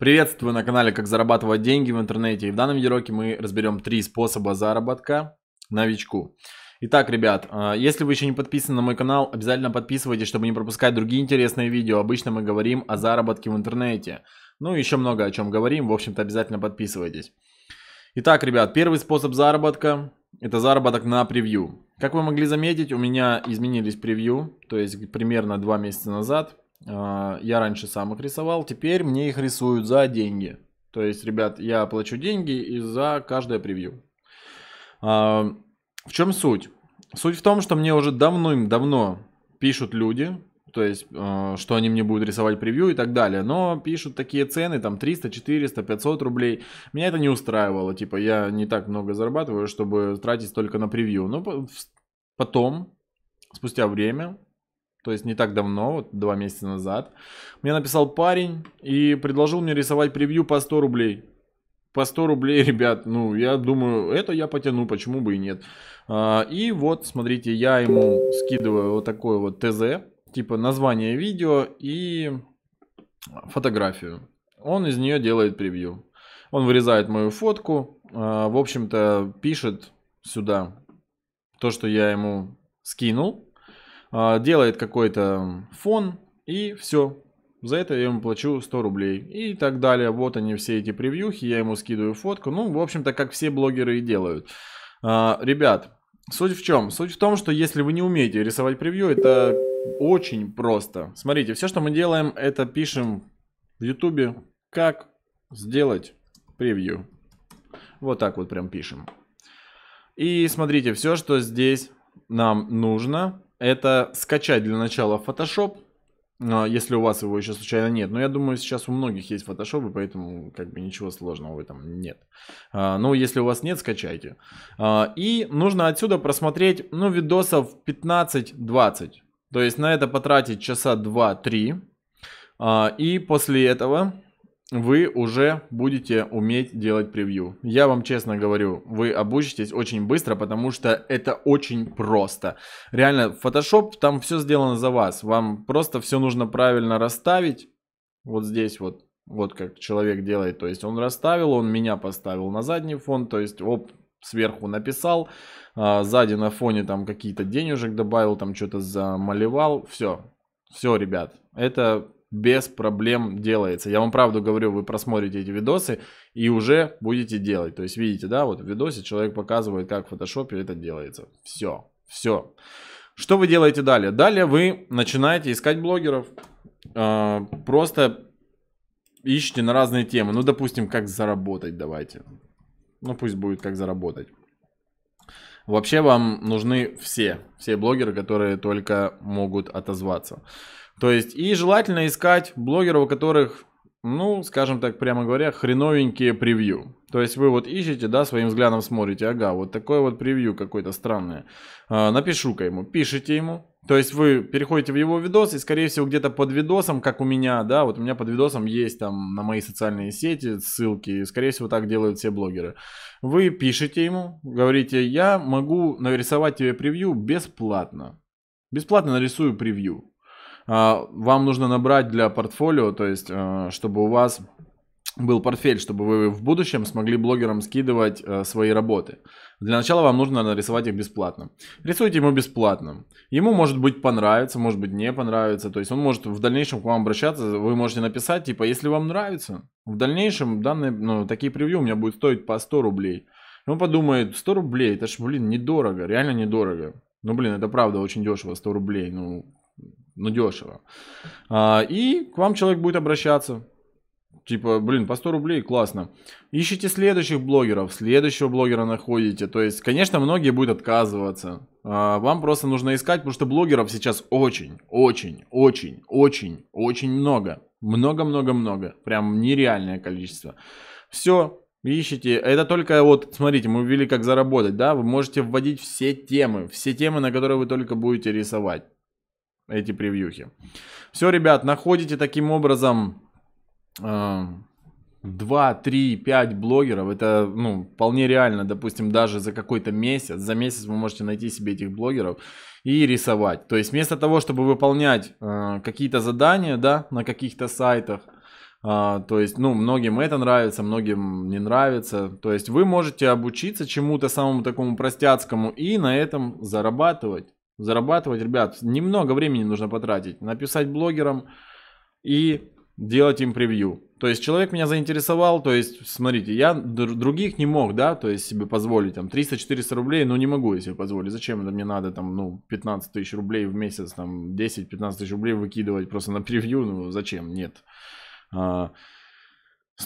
Приветствую на канале «Как зарабатывать деньги в интернете» и в данном видеоуроке мы разберем три способа заработка новичку. Итак, ребят, а, если вы еще не подписаны на мой канал, обязательно подписывайтесь, чтобы не пропускать другие интересные видео. Обычно мы говорим о заработке в интернете. Ну и еще много о чем говорим, в общем-то обязательно подписывайтесь. Итак, ребят, первый способ заработка – это заработок на превью. Как вы могли заметить, у меня изменились превью, то есть примерно два месяца назад – а, я раньше сам их рисовал, теперь мне их рисуют за деньги. То есть, ребят, я плачу деньги и за каждое превью. А, в чем суть? Суть в том, что мне уже давно-давно пишут люди, то есть, а, что они мне будут рисовать превью и так далее. Но пишут такие цены, там 300, 400, 500 рублей. Меня это не устраивало, типа, я не так много зарабатываю, чтобы тратить только на превью. Но потом, спустя время, то есть не так давно, вот два месяца назад, мне написал парень и предложил мне рисовать превью по 100 рублей. По 100 рублей, ребят, ну, я думаю, это я потяну, почему бы и нет. А, и вот, смотрите, я ему скидываю вот такое вот ТЗ, типа название видео и фотографию. Он из нее делает превью. Он вырезает мою фотку, а, в общем-то, пишет сюда то, что я ему скинул, а, делает какой-то фон и все. За это я ему плачу 100 рублей и так далее. Вот они все эти превьюхи, я ему скидываю фотку. Ну, в общем-то, как все блогеры и делают. А, ребят, суть в чем? Суть в том, что если вы не умеете рисовать превью, это очень просто. Смотрите, все, что мы делаем, это пишем в ютубе, как сделать превью. Вот так вот прям пишем. И смотрите, все, что здесь нам нужно, это скачать для начала Photoshop, а, если у вас его еще случайно нет. Но я думаю, сейчас у многих есть Photoshop, и поэтому как бы ничего сложного в этом нет. А, Но ну, если у вас нет, скачайте. А, и нужно отсюда просмотреть, ну, видосов 15-20. То есть на это потратить часа 2-3. И после этого вы уже будете уметь делать превью. Я вам честно говорю, вы обучитесь очень быстро, потому что это очень просто. Реально, Photoshop, там все сделано за вас. Вам просто все нужно правильно расставить. Вот здесь вот, вот как человек делает. То есть он расставил, он меня поставил на задний фон, то есть оп, сверху написал, а, сзади на фоне там какие-то денежек добавил, там что-то замалевал. Все, все, ребят, это без проблем делается. Я вам правду говорю, вы просмотрите эти видосы и уже будете делать. То есть видите, да, вот в видосе человек показывает, как в фотошопе это делается. Все, все. Что вы делаете далее? Далее вы начинаете искать блогеров. А, просто ищите на разные темы. Ну, допустим, как заработать давайте. Ну, пусть будет как заработать. Вообще вам нужны все, все блогеры, которые только могут отозваться. То есть, и желательно искать блогеров, у которых ну, скажем так, прямо говоря, хреновенькие превью. То есть вы вот ищете, да, своим взглядом смотрите, ага, вот такое вот превью какое-то странное. А, напишу-ка ему, пишите ему. То есть вы переходите в его видос и, скорее всего, где-то под видосом, как у меня, да, вот у меня под видосом есть там на мои социальные сети ссылки, скорее всего, так делают все блогеры. Вы пишите ему, говорите, я могу нарисовать тебе превью бесплатно. Бесплатно нарисую превью. А, вам нужно набрать для портфолио, то есть, э, чтобы у вас был портфель, чтобы вы в будущем смогли блогерам скидывать э, свои работы. Для начала вам нужно нарисовать их бесплатно. Рисуйте ему бесплатно. Ему может быть понравится, может быть не понравится. То есть он может в дальнейшем к вам обращаться. Вы можете написать, типа, если вам нравится, в дальнейшем данные, ну, такие превью у меня будет стоить по 100 рублей. он подумает, 100 рублей, это ж, блин, недорого, реально недорого. Ну, блин, это правда очень дешево, 100 рублей. Ну, ну дешево. А, и к вам человек будет обращаться. Типа, блин, по 100 рублей, классно. Ищите следующих блогеров, следующего блогера находите. То есть, конечно, многие будут отказываться. А, вам просто нужно искать, потому что блогеров сейчас очень, очень, очень, очень, очень много. Много-много-много. Прям нереальное количество. Все, ищите. Это только вот, смотрите, мы ввели как заработать, да? Вы можете вводить все темы, все темы, на которые вы только будете рисовать эти превьюхи. Все, ребят, находите таким образом... Э, 2, 3, 5 блогеров, это ну, вполне реально, допустим, даже за какой-то месяц, за месяц вы можете найти себе этих блогеров и рисовать. То есть вместо того, чтобы выполнять э, какие-то задания, да, на каких-то сайтах, э, то есть, ну, многим это нравится, многим не нравится, то есть вы можете обучиться чему-то самому такому простяцкому и на этом зарабатывать зарабатывать, ребят, немного времени нужно потратить, написать блогерам и делать им превью. То есть человек меня заинтересовал, то есть, смотрите, я других не мог, да, то есть себе позволить, там, 300-400 рублей, ну, не могу я себе позволить, зачем это мне надо, там, ну, 15 тысяч рублей в месяц, там, 10-15 тысяч рублей выкидывать просто на превью, ну, зачем, нет. 100 а,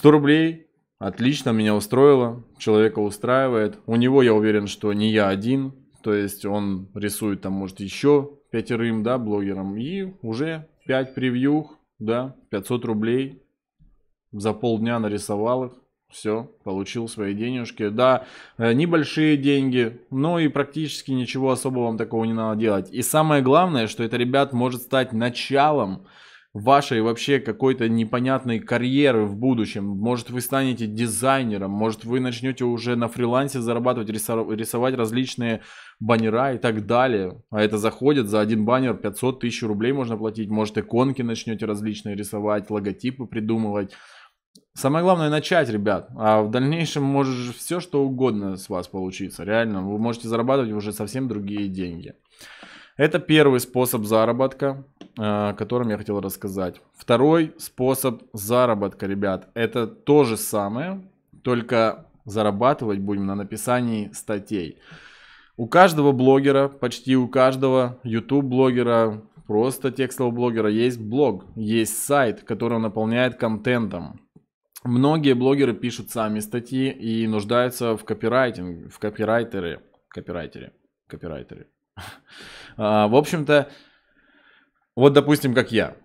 рублей, отлично, меня устроило, человека устраивает, у него, я уверен, что не я один, то есть он рисует там, может, еще пятерым, да, блогерам. И уже 5 превью, да, 500 рублей за полдня нарисовал их. Все, получил свои денежки. Да, э, небольшие деньги, но и практически ничего особо вам такого не надо делать. И самое главное, что это, ребят, может стать началом вашей вообще какой-то непонятной карьеры в будущем. Может, вы станете дизайнером, может, вы начнете уже на фрилансе зарабатывать, рисовать различные баннера и так далее. А это заходит за один баннер 500 тысяч рублей можно платить. Может, иконки начнете различные рисовать, логотипы придумывать. Самое главное начать, ребят. А в дальнейшем может все что угодно с вас получиться. Реально, вы можете зарабатывать уже совсем другие деньги. Это первый способ заработка, э, о котором я хотел рассказать. Второй способ заработка, ребят, это то же самое, только зарабатывать будем на написании статей. У каждого блогера, почти у каждого YouTube блогера, просто текстового блогера есть блог, есть сайт, который наполняет контентом. Многие блогеры пишут сами статьи и нуждаются в копирайтинг, в копирайтере, копирайтере, копирайтере. А, в общем-то, вот, допустим, как я.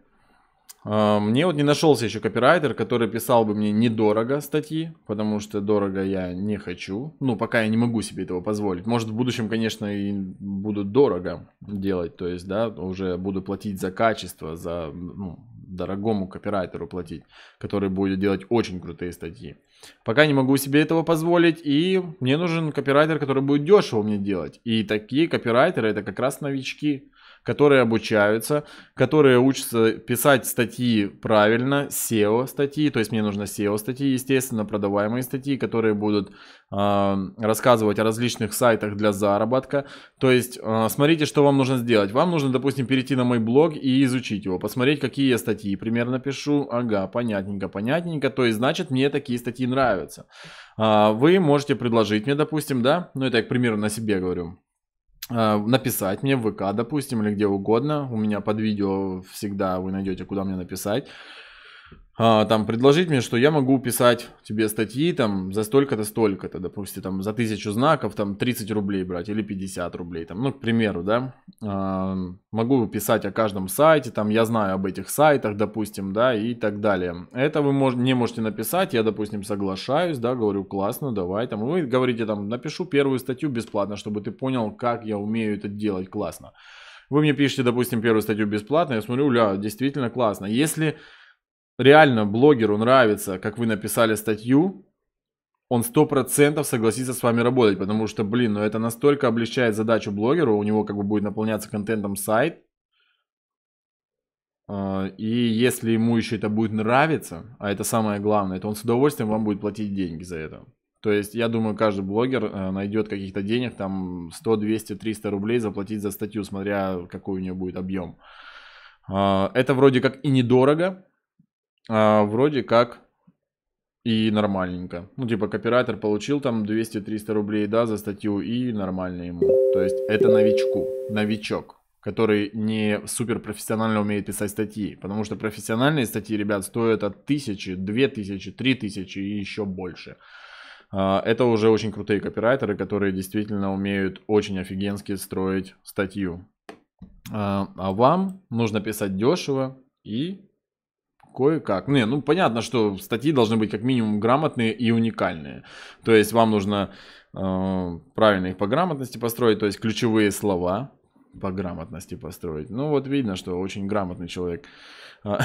А, мне вот не нашелся еще копирайтер, который писал бы мне недорого статьи, потому что дорого я не хочу. Ну, пока я не могу себе этого позволить. Может, в будущем, конечно, и буду дорого делать, то есть, да, уже буду платить за качество, за ну, дорогому копирайтеру платить, который будет делать очень крутые статьи. Пока не могу себе этого позволить, и мне нужен копирайтер, который будет дешево мне делать. И такие копирайтеры это как раз новички которые обучаются, которые учатся писать статьи правильно, SEO статьи, то есть мне нужно SEO статьи, естественно, продаваемые статьи, которые будут э, рассказывать о различных сайтах для заработка. То есть э, смотрите, что вам нужно сделать. Вам нужно, допустим, перейти на мой блог и изучить его, посмотреть, какие я статьи примерно пишу. Ага, понятненько, понятненько. То есть значит, мне такие статьи нравятся. Э, вы можете предложить мне, допустим, да, ну это я, к примеру, на себе говорю а, написать мне в ВК, допустим, или где угодно. У меня под видео всегда вы найдете, куда мне написать. А, там предложить мне, что я могу писать тебе статьи там за столько-то, столько-то, допустим, там за тысячу знаков там 30 рублей брать или 50 рублей, там, ну, к примеру, да, а, могу писать о каждом сайте, там, я знаю об этих сайтах, допустим, да, и так далее. Это вы мож- не можете написать, я, допустим, соглашаюсь, да, говорю, классно, давай, там, вы говорите, там, напишу первую статью бесплатно, чтобы ты понял, как я умею это делать классно. Вы мне пишете, допустим, первую статью бесплатно, я смотрю, ля, действительно классно. Если реально блогеру нравится, как вы написали статью, он сто процентов согласится с вами работать, потому что, блин, ну это настолько облегчает задачу блогеру, у него как бы будет наполняться контентом сайт, а, и если ему еще это будет нравиться, а это самое главное, то он с удовольствием вам будет платить деньги за это. То есть, я думаю, каждый блогер э, найдет каких-то денег, там 100, 200, 300 рублей заплатить за статью, смотря какой у нее будет объем. А, это вроде как и недорого, а, вроде как и нормальненько. Ну, типа, копирайтер получил там 200-300 рублей, да, за статью, и нормально ему. То есть это новичку, новичок, который не супер профессионально умеет писать статьи. Потому что профессиональные статьи, ребят, стоят от тысячи, две тысячи, три тысячи и еще больше. А, это уже очень крутые копирайтеры, которые действительно умеют очень офигенски строить статью. А, а вам нужно писать дешево и Кое-как. Не, ну понятно, что статьи должны быть как минимум грамотные и уникальные. То есть вам нужно э, правильно их по грамотности построить, то есть ключевые слова по грамотности построить. Ну вот видно, что очень грамотный человек. А,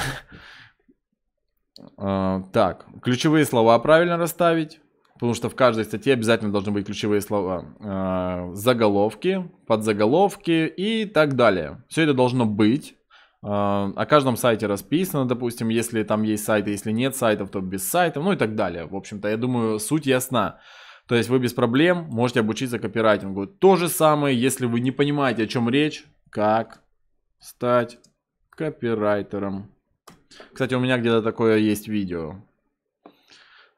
а, так, ключевые слова правильно расставить. Потому что в каждой статье обязательно должны быть ключевые слова. А, заголовки, подзаголовки и так далее. Все это должно быть о э, каждом сайте расписано, допустим, если там есть сайты, если нет сайтов, то без сайтов, ну и так далее. В общем-то, я думаю, суть ясна. То есть вы без проблем можете обучиться копирайтингу. То же самое, если вы не понимаете, о чем речь, как стать копирайтером. Кстати, у меня где-то такое есть видео.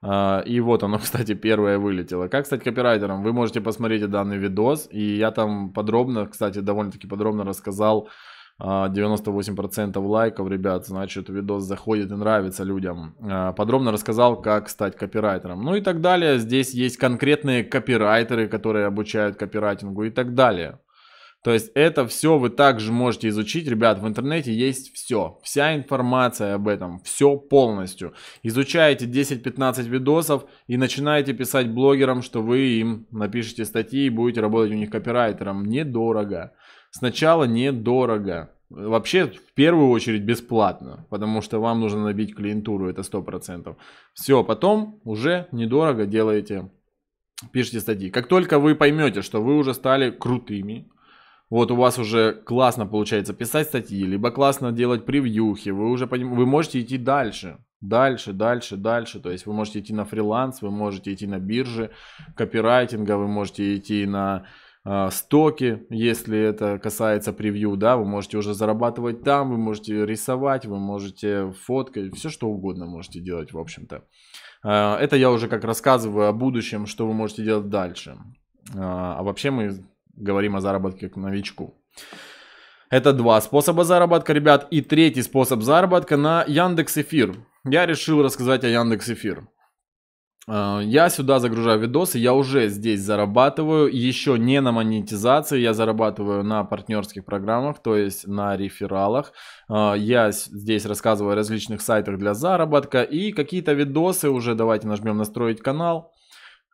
Э, и вот оно, кстати, первое вылетело. Как стать копирайтером? Вы можете посмотреть данный видос. И я там подробно, кстати, довольно-таки подробно рассказал, 98% а, лайков, ребят, значит, видос заходит и нравится людям. А, подробно рассказал, как стать копирайтером. Ну и так далее. Здесь есть конкретные копирайтеры, которые обучают копирайтингу и так далее. То есть это все вы также можете изучить. Ребят, в интернете есть все. Вся информация об этом. Все полностью. Изучаете 10-15 видосов и начинаете писать блогерам, что вы им напишите статьи и будете работать у них копирайтером. Недорого. Сначала недорого. Вообще, в первую очередь, бесплатно, потому что вам нужно набить клиентуру, это 100%. Все, потом уже недорого делаете, пишите статьи. Как только вы поймете, что вы уже стали крутыми, вот у вас уже классно получается писать статьи, либо классно делать превьюхи, вы уже поним... вы можете идти дальше, дальше, дальше, дальше, то есть вы можете идти на фриланс, вы можете идти на биржи копирайтинга, вы можете идти на а, стоки, если это касается превью, да, вы можете уже зарабатывать там, вы можете рисовать, вы можете фоткать, все что угодно можете делать, в общем-то. А, это я уже как рассказываю о будущем, что вы можете делать дальше. А, а вообще мы говорим о заработке к новичку. Это два способа заработка, ребят. И третий способ заработка на Яндекс Эфир. Я решил рассказать о Яндекс Эфир. А, я сюда загружаю видосы, я уже здесь зарабатываю, еще не на монетизации, я зарабатываю на партнерских программах, то есть на рефералах. А, я здесь рассказываю о различных сайтах для заработка и какие-то видосы уже, давайте нажмем настроить канал.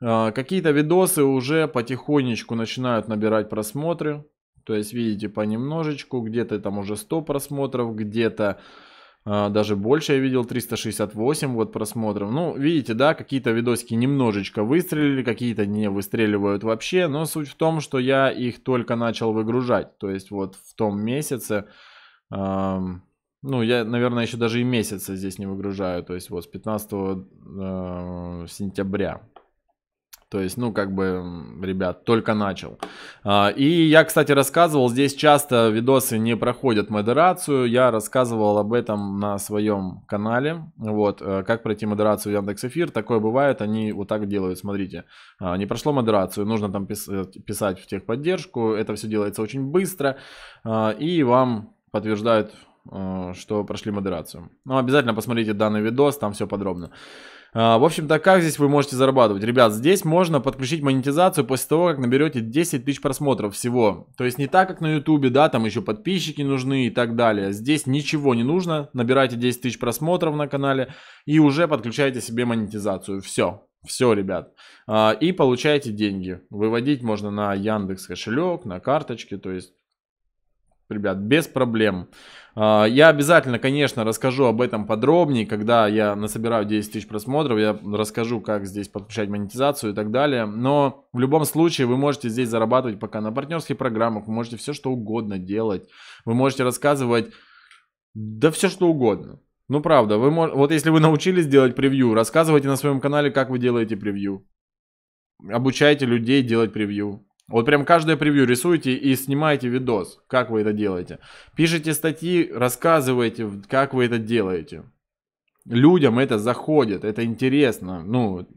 А, какие-то видосы уже потихонечку начинают набирать просмотры, то есть видите понемножечку, где-то там уже 100 просмотров, где-то а, даже больше я видел, 368 вот просмотров. Ну, видите, да, какие-то видосики немножечко выстрелили, какие-то не выстреливают вообще, но суть в том, что я их только начал выгружать, то есть вот в том месяце, э, ну, я, наверное, еще даже и месяца здесь не выгружаю, то есть вот с 15 э, сентября то есть, ну, как бы, ребят, только начал. А, и я, кстати, рассказывал, здесь часто видосы не проходят модерацию. Я рассказывал об этом на своем канале. Вот, э, как пройти модерацию в Яндекс Эфир. Такое бывает, они вот так делают, смотрите. А, не прошло модерацию, нужно там э, писать в техподдержку. Это все делается очень быстро. А, и вам подтверждают, э, что прошли модерацию. Но ну, обязательно посмотрите данный видос, там все подробно. А, в общем-то, как здесь вы можете зарабатывать? Ребят, здесь можно подключить монетизацию после того, как наберете 10 тысяч просмотров всего. То есть не так, как на ютубе, да, там еще подписчики нужны и так далее. Здесь ничего не нужно, набирайте 10 тысяч просмотров на канале и уже подключаете себе монетизацию. Все, все, ребят. А, и получаете деньги. Выводить можно на Яндекс кошелек, на карточки, то есть ребят, без проблем. А, я обязательно, конечно, расскажу об этом подробнее, когда я насобираю 10 тысяч просмотров, я расскажу, как здесь подключать монетизацию и так далее. Но в любом случае вы можете здесь зарабатывать пока на партнерских программах, вы можете все что угодно делать, вы можете рассказывать, да все что угодно. Ну правда, вы мож... вот если вы научились делать превью, рассказывайте на своем канале, как вы делаете превью. Обучайте людей делать превью. Вот прям каждое превью рисуете и снимаете видос, как вы это делаете. Пишите статьи, рассказывайте, как вы это делаете. Людям это заходит, это интересно. Ну,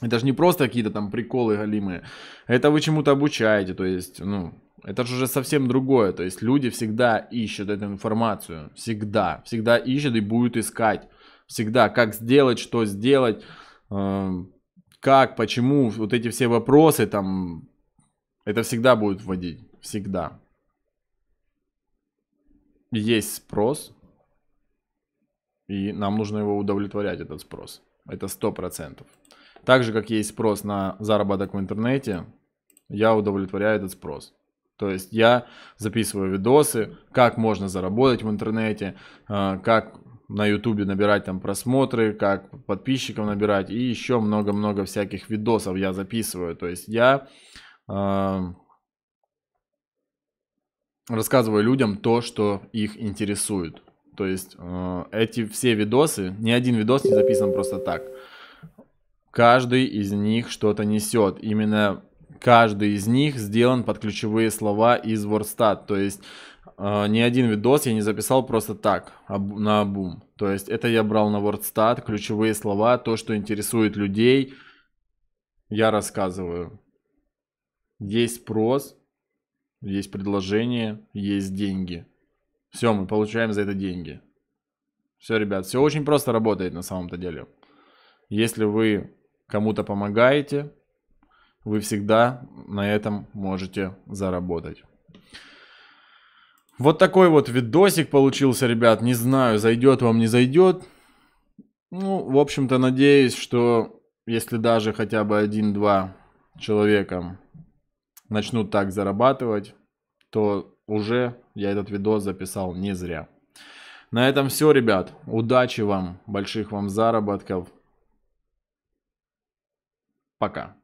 это же не просто какие-то там приколы галимые. Это вы чему-то обучаете, то есть, ну, это же уже совсем другое. То есть люди всегда ищут эту информацию. Всегда. Всегда ищут и будут искать. Всегда. Как сделать, что сделать, э, как, почему. Вот эти все вопросы там это всегда будет вводить. Всегда. Есть спрос. И нам нужно его удовлетворять, этот спрос. Это 100%. Так же, как есть спрос на заработок в интернете, я удовлетворяю этот спрос. То есть я записываю видосы, как можно заработать в интернете, э, как на ютубе набирать там просмотры, как подписчиков набирать и еще много-много всяких видосов я записываю. То есть я рассказываю людям то, что их интересует. То есть э, эти все видосы, ни один видос не записан просто так. Каждый из них что-то несет. Именно каждый из них сделан под ключевые слова из Wordstat. То есть э, ни один видос я не записал просто так, на бум. То есть это я брал на Wordstat, ключевые слова, то, что интересует людей, я рассказываю. Есть спрос, есть предложение, есть деньги. Все, мы получаем за это деньги. Все, ребят, все очень просто работает на самом-то деле. Если вы кому-то помогаете, вы всегда на этом можете заработать. Вот такой вот видосик получился, ребят. Не знаю, зайдет вам, не зайдет. Ну, в общем-то, надеюсь, что если даже хотя бы один-два человека начнут так зарабатывать, то уже я этот видос записал не зря. На этом все, ребят. Удачи вам, больших вам заработков. Пока.